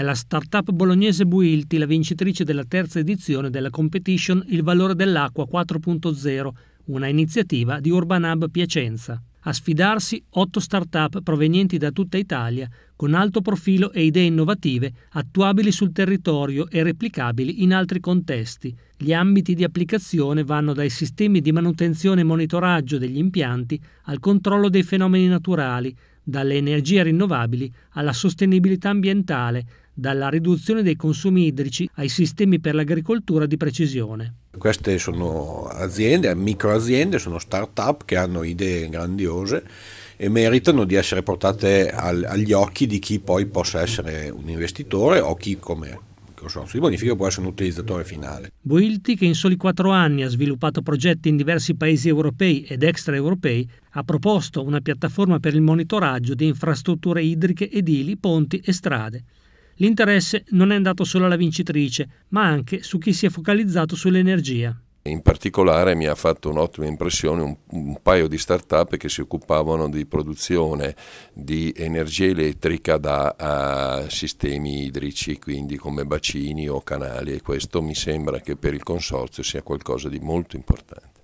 È la startup bolognese Builti, la vincitrice della terza edizione della competition Il valore dell'acqua 4.0, una iniziativa di Urban Hub Piacenza. A sfidarsi otto startup provenienti da tutta Italia, con alto profilo e idee innovative attuabili sul territorio e replicabili in altri contesti. Gli ambiti di applicazione vanno dai sistemi di manutenzione e monitoraggio degli impianti al controllo dei fenomeni naturali, dalle energie rinnovabili alla sostenibilità ambientale, dalla riduzione dei consumi idrici ai sistemi per l'agricoltura di precisione. Queste sono aziende, microaziende, sono start-up che hanno idee grandiose e meritano di essere portate al, agli occhi di chi poi possa essere un investitore o chi come bonifico. L'opzione bonifico può essere un utilizzatore finale. Builti, che in soli quattro anni ha sviluppato progetti in diversi paesi europei ed extraeuropei, ha proposto una piattaforma per il monitoraggio di infrastrutture idriche edili, ponti e strade. L'interesse non è andato solo alla vincitrice, ma anche su chi si è focalizzato sull'energia in particolare mi ha fatto un'ottima impressione un, un, paio di start-up che si occupavano di produzione di energia elettrica da sistemi idrici, quindi come bacini o canali e questo mi sembra che per il consorzio sia qualcosa di molto importante.